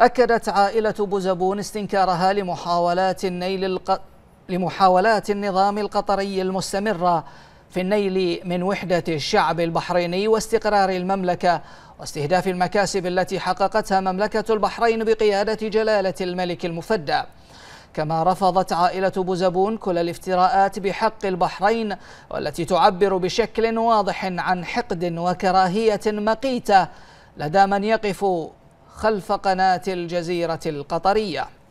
أكدت عائلة بوزبون استنكارها لمحاولات النيل الق... لمحاولات النظام القطري المستمرة في النيل من وحدة الشعب البحريني واستقرار المملكة واستهداف المكاسب التي حققتها مملكة البحرين بقيادة جلالة الملك المفدى كما رفضت عائلة بوزبون كل الافتراءات بحق البحرين والتي تعبر بشكل واضح عن حقد وكراهية مقيتة لدى من يقف خلف قناة الجزيرة القطرية